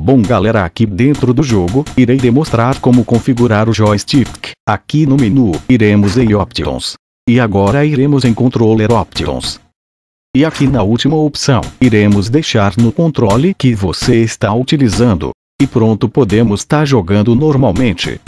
Bom galera aqui dentro do jogo, irei demonstrar como configurar o joystick. Aqui no menu, iremos em Options. E agora iremos em Controller Options. E aqui na última opção, iremos deixar no controle que você está utilizando. E pronto podemos estar tá jogando normalmente.